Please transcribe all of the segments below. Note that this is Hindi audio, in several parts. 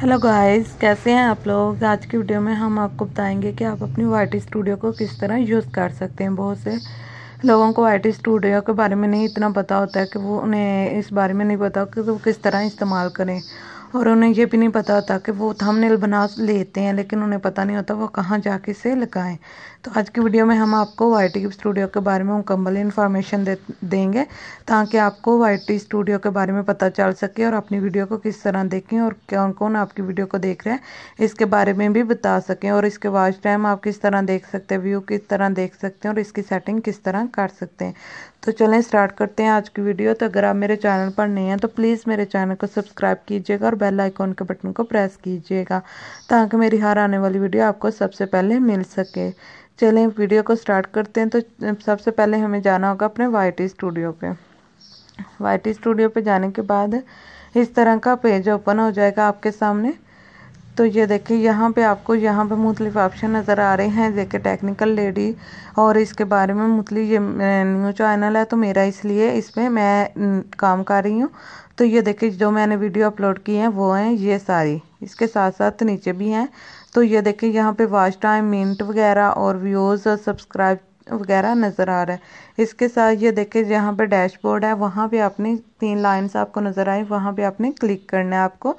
हेलो गाइस कैसे हैं आप लोग आज की वीडियो में हम आपको बताएंगे कि आप अपनी वाइट स्टूडियो को किस तरह यूज़ कर सकते हैं बहुत से लोगों को वाइट स्टूडियो के बारे में नहीं इतना पता होता है कि वो उन्हें इस बारे में नहीं पता कि वो किस तरह इस्तेमाल करें और उन्हें यह भी नहीं पता होता कि वो थंबनेल बना लेते हैं लेकिन उन्हें पता नहीं होता वो कहाँ जाके से लगाएं तो आज की वीडियो में हम आपको वाई टी स्टूडियो के बारे में मुकम्मल इन्फॉर्मेशन दे देंगे ताकि आपको वाई टी स्टूडियो के बारे में पता चल सके और अपनी वीडियो को किस तरह देखें और कौन कौन आपकी वीडियो को देख रहे हैं इसके बारे में भी बता सकें और इसके वॉच टाइम आप किस तरह देख सकते हैं व्यू किस तरह देख सकते हैं और इसकी सेटिंग किस तरह कर सकते हैं तो चलें स्टार्ट करते हैं आज की वीडियो तो अगर आप मेरे चैनल पर नहीं हैं तो प्लीज़ मेरे चैनल को सब्सक्राइब कीजिएगा और बेल आइकॉन के बटन को प्रेस कीजिएगा ताकि मेरी हर आने वाली वीडियो आपको सबसे पहले मिल सके चलिए वीडियो को स्टार्ट करते हैं तो सबसे पहले हमें जाना होगा अपने वाई स्टूडियो पे वाई स्टूडियो पे जाने के बाद इस तरह का पेज ओपन हो जाएगा आपके सामने तो ये देखिए यहाँ पे आपको यहाँ पे मुख्तलिफ ऑप्शन नज़र आ रहे हैं देखिए टेक्निकल लेडी और इसके बारे में मुख्तलि ये न्यू चैनल है तो मेरा इसलिए इस पर मैं काम कर रही हूँ तो ये देखिए जो मैंने वीडियो अपलोड की है वो हैं ये सारी इसके साथ साथ नीचे भी हैं तो ये देखिए यहाँ पे वॉच टाइम मिनट वगैरह और व्यूज़ और सब्सक्राइब वगैरह नजर आ रहा है इसके साथ ये देखिए जहाँ पर डैशबोर्ड है वहाँ पे आपने तीन लाइंस आपको नजर आई वहाँ पे आपने क्लिक करना है आपको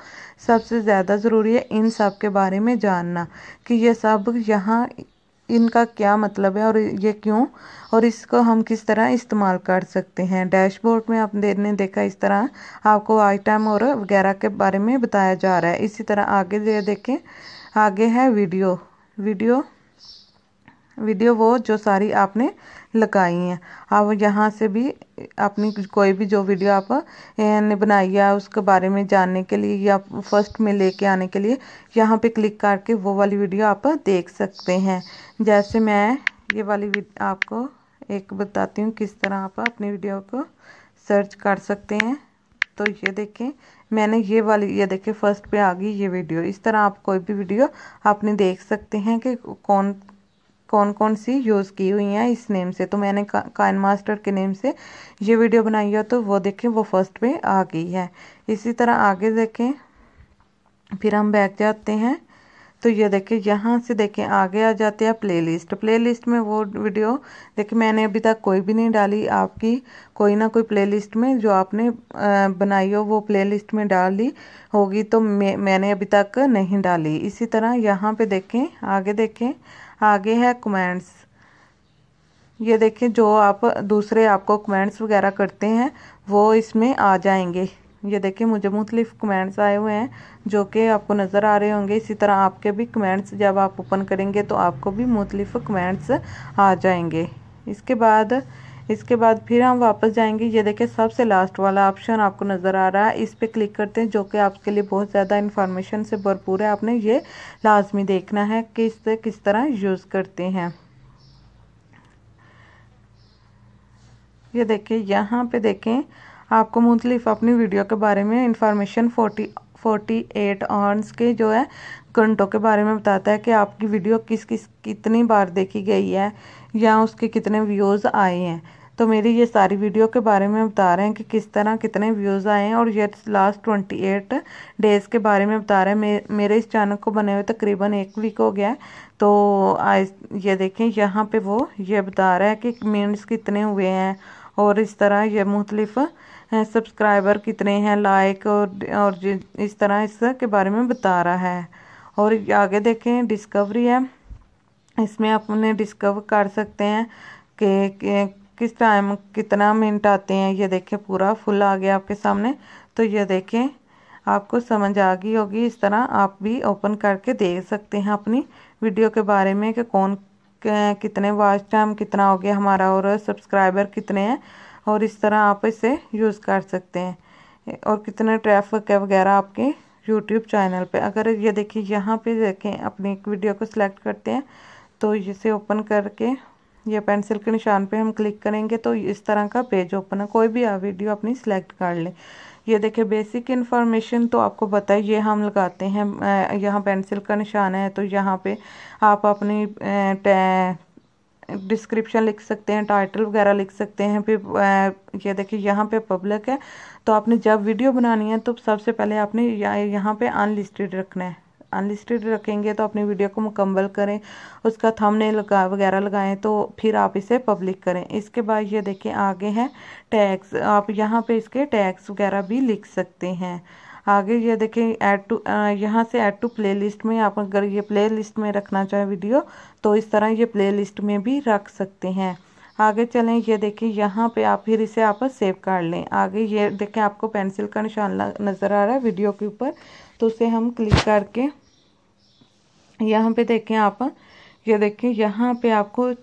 सबसे ज़्यादा ज़रूरी है इन सब के बारे में जानना कि ये सब यहाँ इनका क्या मतलब है और ये क्यों और इसको हम किस तरह इस्तेमाल कर सकते हैं डैशबोर्ड में आपने देखा इस तरह आपको आइटम और वगैरह के बारे में बताया जा रहा है इसी तरह आगे देखें आगे है वीडियो वीडियो वीडियो वो जो सारी आपने लगाई हैं आप यहाँ से भी अपनी कोई भी जो वीडियो आप ने बनाई है उसके बारे में जानने के लिए या फर्स्ट में लेके आने के लिए यहाँ पे क्लिक करके वो वाली वीडियो आप देख सकते हैं जैसे मैं ये वाली आपको एक बताती हूँ किस तरह आप अपनी वीडियो को सर्च कर सकते हैं तो ये देखें मैंने ये वाली ये देखें फर्स्ट पे आ गई ये वीडियो इस तरह आप कोई भी वीडियो आपने देख सकते हैं कि कौन कौन कौन सी यूज़ की हुई हैं इस नेम से तो मैंने काइन मास्टर के नेम से ये वीडियो बनाई है तो वो देखें वो फर्स्ट पे आ गई है इसी तरह आगे देखें फिर हम बैक जाते हैं तो ये देखिए यहाँ से देखें आगे आ जाते हैं प्लेलिस्ट प्लेलिस्ट में वो वीडियो देखिए मैंने अभी तक कोई भी नहीं डाली आपकी कोई ना कोई प्लेलिस्ट में जो आपने बनाई हो वो प्लेलिस्ट में डाली होगी तो मैं मैंने अभी तक नहीं डाली इसी तरह यहाँ पे देखें आगे देखें आगे है कमेंट्स ये देखें जो आप दूसरे आपको कमेंट्स वगैरह करते हैं वो इसमें आ जाएंगे ये देखें मुझे मुख्तलिफ कमेंट्स आए हुए हैं जो कि आपको नज़र आ रहे होंगे इसी तरह आपके भी कमेंट्स जब आप ओपन करेंगे तो आपको भी मुख्तलिफ कमेंट्स आ जाएंगे इसके बाद इसके बाद फिर हम वापस जाएंगे ये देखिए सबसे लास्ट वाला ऑप्शन आपको नज़र आ रहा है इस पर क्लिक करते हैं जो कि आपके लिए बहुत ज़्यादा इन्फॉर्मेशन से भरपूर है आपने ये लाजमी देखना है कि इससे किस तरह यूज़ करते हैं ये देखिए यहाँ पे देखें आपको मुंतलिफ अपनी वीडियो के बारे में information forty forty eight hours के जो है घंटों के बारे में बताता है कि आपकी वीडियो किस किस कितनी बार देखी गई है या उसके कितने व्यूज़ आए हैं तो मेरी ये सारी वीडियो के बारे में बता रहे हैं कि किस तरह कितने व्यूज़ आए हैं और ये लास्ट ट्वेंटी एट डेज़ के बारे में बता रहे हैं मे, मेरे इस चैनल को बने हुए तकरीबन एक वीक हो गया है तो आज ये देखें यहाँ पे वो ये बता रहा है कि मिनट्स कितने हुए हैं और इस तरह ये मुख्तलिफ़ सब्सक्राइबर कितने हैं लाइक और और इस तरह इसके बारे में बता रहा है और आगे देखें डिस्कवरी है इसमें आप उन्हें डिस्कवर कर सकते हैं कि किस टाइम कितना मिनट आते हैं ये देखें पूरा फुल आ गया आपके सामने तो ये देखें आपको समझ आ गई होगी इस तरह आप भी ओपन करके देख सकते हैं अपनी वीडियो के बारे में कि कौन कितने वॉच टाइम कितना हो गया हमारा और सब्सक्राइबर कितने हैं और इस तरह आप इसे यूज़ कर सकते हैं और कितने ट्रैफिक है वगैरह आपके यूट्यूब चैनल पे अगर ये देखिए यहाँ पे देखें अपनी एक वीडियो को सिलेक्ट करते हैं तो इसे ओपन करके या पेंसिल के निशान पे हम क्लिक करेंगे तो इस तरह का पेज ओपन है कोई भी आप वीडियो अपनी सिलेक्ट कर लें ये देखिए बेसिक इन्फॉर्मेशन तो आपको पता है ये हम लगाते हैं यहाँ पेंसिल का निशान है तो यहाँ पे आप अपनी डिस्क्रिप्शन लिख सकते हैं टाइटल वगैरह लिख सकते हैं फिर ये देखिए यहाँ पे पब्लिक है तो आपने जब वीडियो बनानी है तो सबसे पहले आपने यहाँ पे अनलिस्टेड रखना है अनलिस्टेड रखेंगे तो अपनी वीडियो को मुकम्मल करें उसका थंबनेल लगा वगैरह लगाएं तो फिर आप इसे पब्लिक करें इसके बाद ये देखें आगे हैं टैग्स आप यहाँ पे इसके टैग्स वगैरह भी लिख सकते हैं आगे ये देखें ऐड टू यहाँ से ऐड टू प्लेलिस्ट में आप अगर ये प्लेलिस्ट में रखना चाहें वीडियो तो इस तरह ये प्लेलिस्ट में भी रख सकते हैं आगे चलें ये देखिए यहाँ पे आप फिर इसे आप सेव कर लें आगे ये देखें आपको पेंसिल का निशान नज़र आ रहा है वीडियो के ऊपर तो उसे हम क्लिक करके यहाँ पे देखें आप ये देखिए यहाँ पे आपको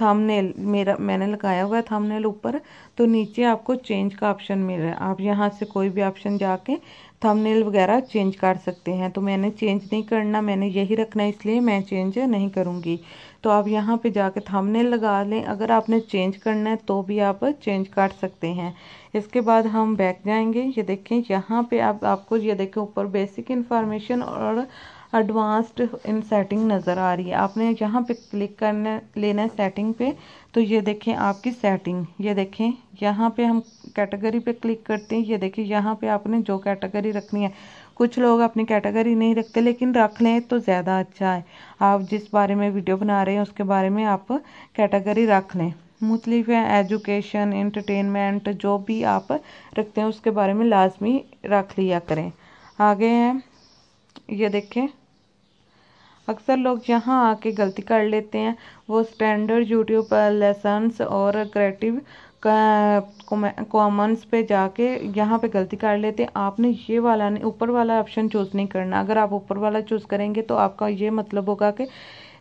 थंबनेल मेरा मैंने लगाया हुआ है थंबनेल ऊपर तो नीचे आपको चेंज का ऑप्शन मिल रहा है आप यहाँ से कोई भी ऑप्शन जाके थंबनेल वगैरह चेंज कर सकते हैं तो मैंने चेंज नहीं करना मैंने यही रखना है इसलिए मैं चेंज नहीं करूँगी तो आप यहाँ पे जाके थंबनेल लगा लें अगर आपने चेंज करना है तो भी आप चेंज कर सकते हैं इसके बाद हम बैक जाएंगे ये देखें यहाँ पे आप आपको ये देखें ऊपर बेसिक इन्फॉर्मेशन और एडवांस्ड इन सेटिंग नज़र आ रही है आपने यहाँ पे क्लिक करने लेना है सेटिंग पे तो ये देखें आपकी सेटिंग ये देखें यहाँ पे हम कैटेगरी पे क्लिक करते हैं ये देखें यहाँ पे आपने जो कैटेगरी रखनी है कुछ लोग अपनी कैटेगरी नहीं रखते लेकिन रख लें तो ज़्यादा अच्छा है आप जिस बारे में वीडियो बना रहे हैं उसके बारे में आप कैटेगरी रख लें मुख्तलिफ एजुकेशन इंटरटेनमेंट जो भी आप रखते हैं उसके बारे में लाजमी रख लिया करें आगे हैं ये देखें अक्सर लोग यहाँ आके गलती कर लेते हैं वो स्टैंडर्ड यूट्यूब पर लेसन्स और क्रिएटिव कॉमन्स पे जाके यहाँ पे गलती कर लेते हैं आपने ये वाला नहीं ऊपर वाला ऑप्शन चूज़ नहीं करना अगर आप ऊपर वाला चूज़ करेंगे तो आपका ये मतलब होगा कि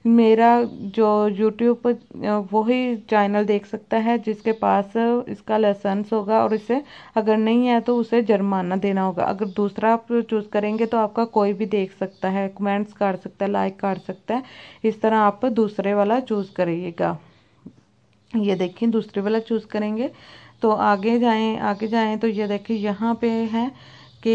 मेरा जो यूट्यूब पर वही चैनल देख सकता है जिसके पास इसका लाइसेंस होगा और इसे अगर नहीं है तो उसे जुर्माना देना होगा अगर दूसरा आप चूज़ करेंगे तो आपका कोई भी देख सकता है कमेंट्स कर सकता है लाइक कर सकता है इस तरह आप दूसरे वाला चूज़ करिएगा ये देखिए दूसरे वाला चूज़ करेंगे तो आगे जाएं आगे जाएं तो ये देखिए यहाँ पे है कि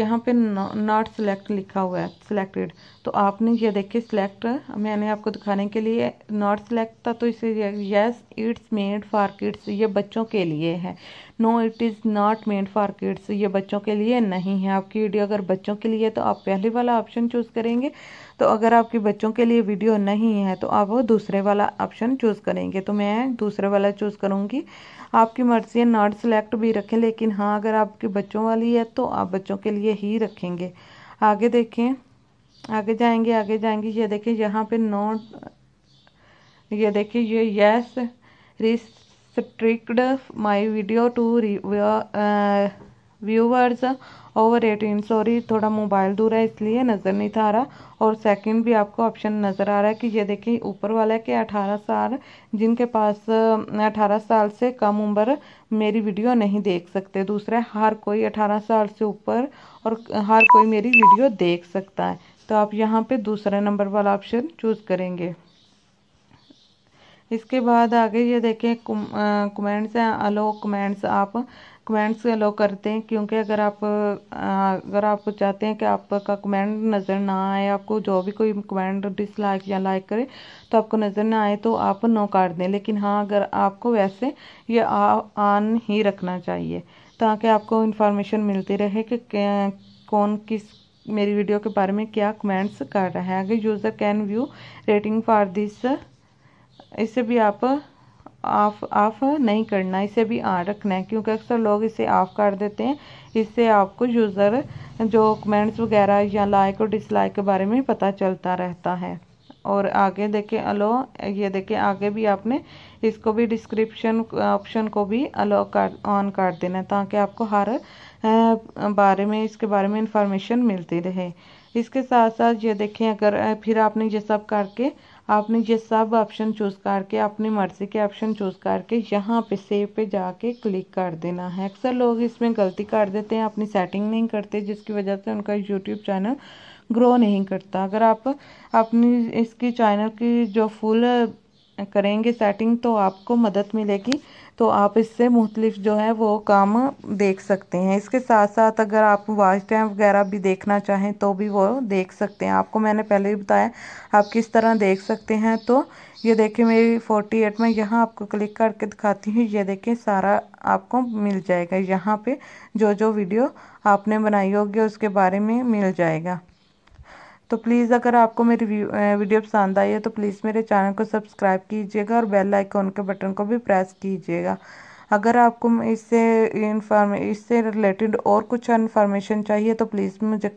यहाँ पे नॉट सेलेक्ट लिखा हुआ है सिलेक्टेड तो आपने ये देखिए सिलेक्ट मैंने आपको दिखाने के लिए नॉट सेलेक्ट था तो इसे yes it's made for kids ये बच्चों के लिए है no it is not made for kids ये बच्चों के लिए नहीं है आपकी वीडियो अगर बच्चों के लिए तो आप पहले वाला ऑप्शन चूज़ करेंगे तो अगर आपके बच्चों के लिए वीडियो नहीं है तो आप वो दूसरे वाला ऑप्शन चूज़ करेंगे तो मैं दूसरे वाला चूज़ करूँगी आपकी मर्ज़ी है नॉट सेलेक्ट भी रखें लेकिन हाँ अगर आपके बच्चों वाली है तो आप बच्चों के लिए ही रखेंगे आगे देखें आगे जाएंगे आगे जाएंगे ये देखिए यहाँ पे नॉट ये देखिए ये yes restrict my video to viewers over eighteen sorry थोड़ा मोबाइल दूर है इसलिए नज़र नहीं था आ रहा और सेकंड भी आपको ऑप्शन नज़र आ रहा है कि ये देखिए ऊपर वाला है कि 18 साल जिनके पास 18 साल से कम उम्र मेरी वीडियो नहीं देख सकते दूसरा हर कोई 18 साल से ऊपर और हर कोई मेरी वीडियो देख सकता है तो आप यहाँ पे दूसरा नंबर वाला ऑप्शन चूज़ करेंगे इसके बाद आगे ये देखें कमेंट्स हैं अलो कमेंट्स आप कमेंट्स अलो करते हैं क्योंकि अगर आप अगर आप चाहते हैं कि आपका कमेंट नज़र ना आए आपको जो भी कोई कमेंट डिसलाइक या लाइक करे तो आपको नज़र ना आए तो आप नो काट दें लेकिन हाँ अगर आपको वैसे ये ऑन ही रखना चाहिए ताकि आपको इन्फॉर्मेशन मिलती रहे कि कौन किस मेरी वीडियो के बारे में क्या कमेंट्स कर रहा है अगर user can view rating for this इसे भी आप ऑफ ऑफ नहीं करना इसे भी ऑन रखना है क्योंकि अक्सर लोग इसे ऑफ कर देते हैं इससे आपको यूज़र जो कमेंट्स वगैरह या लाइक और डिसलाइक के बारे में पता चलता रहता है और आगे देखें अलो ये देखें आगे भी आपने इसको भी डिस्क्रिप्शन ऑप्शन को भी अलो कर ऑन कर देना है ताकि आपको हर बारे में इसके बारे में इंफॉर्मेशन मिलती रहे इसके साथ साथ ये देखें अगर फिर आपने ये सब करके आपने ये सब ऑप्शन चूज़ करके अपनी मर्ज़ी के ऑप्शन चूज़ करके यहाँ पे सेव पे जाके क्लिक कर देना है अक्सर लोग इसमें गलती कर देते हैं अपनी सेटिंग नहीं करते जिसकी वजह से उनका यूट्यूब चैनल ग्रो नहीं करता अगर आप अपनी इसकी चैनल की जो फुल करेंगे सेटिंग तो आपको मदद मिलेगी तो आप इससे मुख्तलिफ जो है वो काम देख सकते हैं इसके साथ साथ अगर आप वाच टाइम वगैरह भी देखना चाहें तो भी वो देख सकते हैं आपको मैंने पहले ही बताया आप किस तरह देख सकते हैं तो ये देखिए मेरी फोर्टी एट में यहाँ आपको क्लिक करके दिखाती हूँ ये देखिए सारा आपको मिल जाएगा यहाँ पे जो जो वीडियो आपने बनाई होगी उसके बारे में मिल जाएगा तो प्लीज़ अगर आपको मेरी वीडियो पसंद आई है तो प्लीज़ मेरे चैनल को सब्सक्राइब कीजिएगा और बेल आइकॉन के बटन को भी प्रेस कीजिएगा अगर आपको इससे इंफॉर्मे इससे रिलेटेड और कुछ इन्फॉर्मेशन चाहिए तो प्लीज़ मुझे